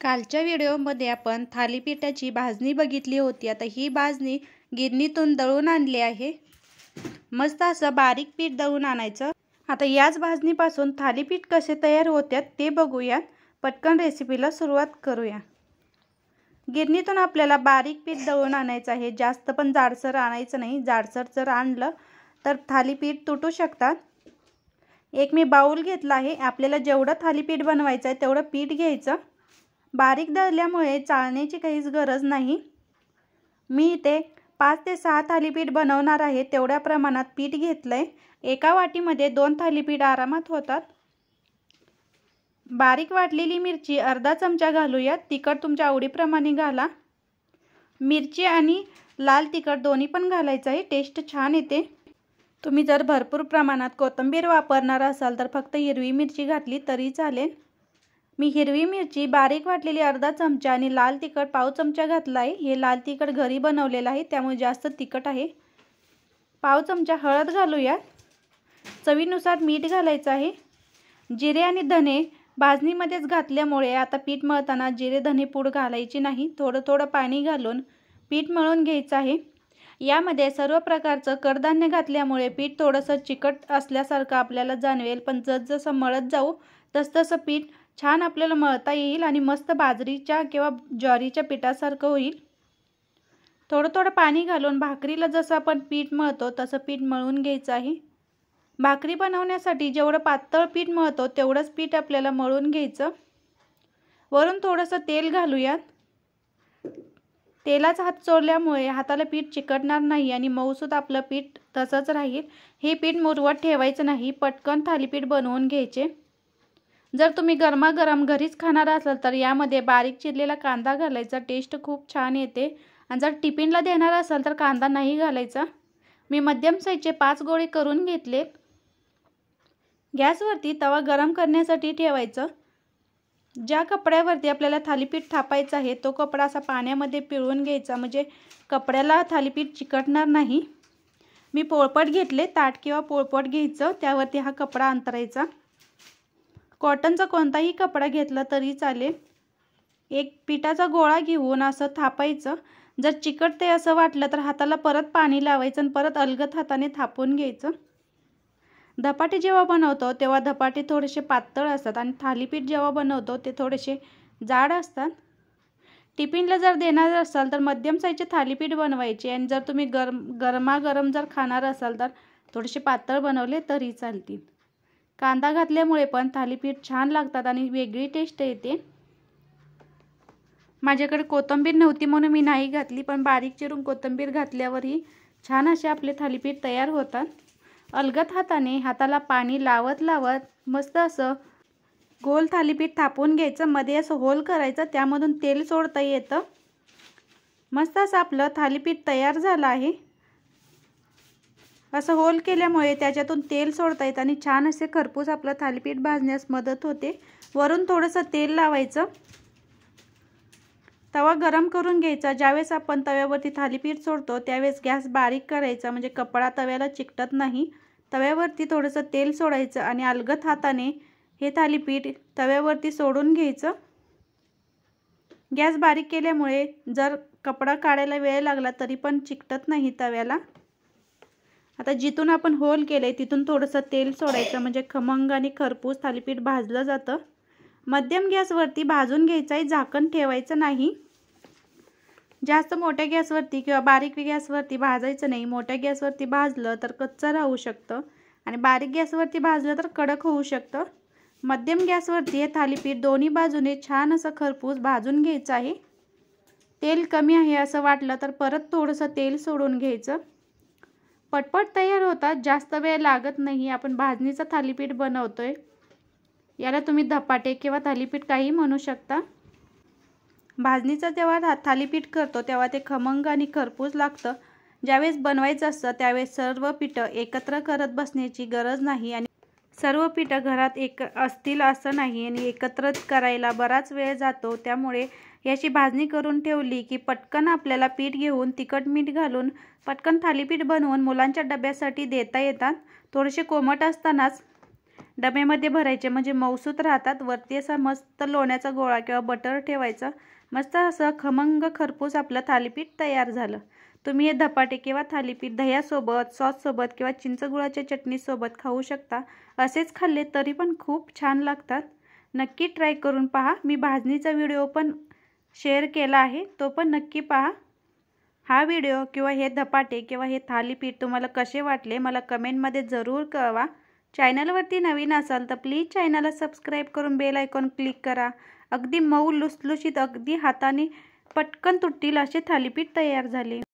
कालच्या व्हिडिओमध्ये आपण थालीपीठाची भाजणी बघितली होती आता ही भाजणी गिरणीतून दळून आणली आहे मस्त असं बारीक पीठ दळून आणायचं आता याच भाजणीपासून थालीपीठ कसे तयार होत्यात ते बघूयात पटकन रेसिपीला सुरुवात करूया गिरणीतून आपल्याला बारीक पीठ दळून आणायचं आहे जास्त पण जाडसर आणायचं नाही जाडसर जर आणलं तर थालीपीठ तुटू शकतात एक मी बाऊल घेतला आहे आपल्याला जेवढं थालीपीठ बनवायचं आहे तेवढं पीठ घ्यायचं बारीक दळल्यामुळे चाळण्याची काहीच गरज नाही मी इथे पाच ते सहा थालीपीठ बनवणार आहे तेवढ्या प्रमाणात पीठ घेतलं आहे एका वाटीमध्ये दोन थालीपीठ आरामात होतात बारीक वाटलेली मिरची अर्धा चमचा घालूयात तिखट तुमच्या आवडीप्रमाणे घाला मिरची आणि लाल तिखट दोन्ही पण घालायचं आहे टेस्ट छान येते तुम्ही जर भरपूर प्रमाणात कोथिंबीर वापरणार असाल तर फक्त हिरवी मिरची घातली तरी चालेल मी हिरवी मिरची बारीक वाटलेली अर्धा चमचा आणि लाल तिखट पाव चमचा घातला आहे हे लाल तिखट घरी बनवलेलं आहे त्यामुळे जास्त तिखट आहे पाव चमचा हळद घालूया चवीनुसार मीठ घालायचं आहे जिरे आणि धने भाजणीमध्येच घातल्यामुळे आता पीठ मळताना जिरे धने पूड घालायची नाही थोडं थोडं पाणी घालून पीठ मळून घ्यायचं आहे यामध्ये सर्व प्रकारचं कडधान्य घातल्यामुळे पीठ थोडंसं चिकट असल्यासारखं आपल्याला जाणवेल पण जसजसं मळत जाऊ तसतसं पीठ छान आपल्याला मळता येईल आणि मस्त बाजरीच्या किंवा ज्वारीच्या पिठासारखं होईल थोडं थोडं पाणी घालून भाकरीला जसं आपण पीठ मळतो तसं पीठ मळून घ्यायचं आहे भाकरी बनवण्यासाठी जेवढं पातळ पीठ मळतो तेवढंच पीठ आपल्याला मळून घ्यायचं वरून थोडंसं तेल घालूयात तेलाच हात चोरल्यामुळे हाताला पीठ चिकटणार नाही आणि मऊसूद आपलं पीठ तसंच राहील हे पीठ मुरवत ठेवायचं नाही पटकन थालीपीठ बनवून घ्यायचे जर तुम्ही गरमागरम घरीच खाणार असाल तर यामध्ये बारीक चिरलेला कांदा घालायचा टेस्ट खूप छान येते आणि जर टिफिनला देणार असाल तर कांदा नाही घालायचा मी मध्यम साईजचे पाच गोळे करून घेतले गॅसवरती तवा गरम करण्यासाठी ठेवायचं ज्या कपड्यावरती आपल्याला थालीपीठ थापायचं आहे तो कपडा असा पाण्यामध्ये पिळून घ्यायचा म्हणजे कपड्याला थालीपीठ चिकटणार नाही मी पोळपट घेतले ताट किंवा पोळपट घ्यायचं त्यावरती हा कपडा अंतरायचा कॉटनचा कोणताही कपडा घेतला तरी चालेल एक पिठाचा गोळा घेऊन असं थापायचं जर चिकट ते असं वाटलं तर हाताला परत पाणी लावायचं आणि परत अलगत हाताने थापून घ्यायचं धपाटे जेव्हा बनवतो तेव्हा धपाटे थोडेसे पातळ असतात आणि थालीपीठ जेव्हा बनवतो ते थोडेसे जाड असतात टिफिनला जर देणार असाल तर मध्यम साईजचे थालीपीठ बनवायचे आणि जर तुम्ही गरम गरमागरम जर खाणार असाल तर थोडेसे पातळ बनवले तरी चालतील कांदा घातल्यामुळे पण थालीपीठ छान लागतात आणि वेगळी टेस्ट येते माझ्याकडे कोथंबीर नव्हती म्हणून मी नाही घातली पण बारीक चिरून कोथंबीर घातल्यावरही छान असे आपले थालीपीठ तयार होतात अलगत हाताने हाताला पाणी लावत लावत मस्त असं गोल थालीपीठ थापून घ्यायचं मध्ये असं होल करायचं त्यामधून तेल सोडता येतं मस्त असं आपलं थालीपीठ तयार झालं आहे असं होल केल्यामुळे त्याच्यातून तेल सोडता येतं आणि छान असे खरपूस आपलं थालीपीठ भाजण्यास मदत होते वरून थोडंसं तेल लावायचं तवा गरम करून घ्यायचा ज्यावेळेस आपण तव्यावरती थालीपीठ सोडतो त्यावेळेस गॅस बारीक करायचा म्हणजे कपडा तव्याला चिकटत नाही तव्यावरती थोडंसं तेल सोडायचं आणि अलगत हाताने हे थालीपीठ तव्यावरती सोडून घ्यायचं गॅस बारीक केल्यामुळे जर कपडा काढायला वेळ लागला तरी पण चिकटत नाही तव्याला आता जिथून आपण होल केले तिथून थोडंसं तेल सोडायचं म्हणजे खमंग आणि खरपूस थालीपीठ भाजलं जातं मध्यम गॅसवरती भाजून घ्यायचं आहे झाकण ठेवायचं नाही जास्त मोठ्या गॅसवरती किंवा बारीक गॅसवरती भाजायचं नाही मोठ्या गॅसवरती भाजलं तर कच्चं राहू शकतं आणि बारीक गॅसवरती भाजलं तर कडक होऊ शकतं मध्यम गॅसवरती हे थालीपीठ दोन्ही बाजूने छान असं खरपूस भाजून घ्यायचं आहे तेल कमी आहे असं वाटलं तर परत थोडंसं तेल सोडून घ्यायचं पटपट तयार होतात जास्त वेळ लागत नाही आपण भाजणीचं थालीपीठ बनवतो आहे याला तुम्ही धपाटे किंवा थालीपीठ काही म्हणू शकता भाजणीचं जेव्हा थालीपीठ करतो तेव्हा ते खमंग आणि खरपूस लागतं ज्यावेळेस बनवायचं असतं त्यावेळेस सर्व पीठ एकत्र करत बसण्याची गरज नाही आणि सर्व पिठं घरात एक असतील असं नाही आणि एकत्र करायला बराच वेळ जातो त्यामुळे याची भाजणी करून ठेवली की पटकन आपल्याला पीठ घेऊन तिखट मीठ घालून पटकन थालीपीठ बनवून मुलांच्या डब्यासाठी देता येतात थोडेसे कोमट असतानाच डब्यामध्ये भरायचे म्हणजे मौसूत राहतात वरती असा मस्त लोण्याचा गोळा किंवा बटर ठेवायचा मस्त असं खमंग खरपूस आपलं थालीपीठ तयार झालं तुम्ही हे धपाटे किंवा थालीपीठ दह्यासोबत सॉससोबत किंवा चिंचगुळाच्या चटणीसोबत खाऊ शकता असेच खाल्ले तरी पण खूप छान लागतात नक्की ट्राय करून पहा मी भाजणीचा व्हिडिओ पण शेअर केला आहे तो पण नक्की पहा हा व्हिडिओ किंवा हे धपाटे किंवा हे थालीपीठ तुम्हाला कसे वाटले मला कमेंटमध्ये जरूर कळवा चॅनलवरती नवीन असाल तर प्लीज चॅनलला सबस्क्राईब करून बेल आयकॉन क्लिक करा अगदी मऊ लुसलुशीत अगदी हाताने पटकन तुटतील असे थालीपीठ तयार झाले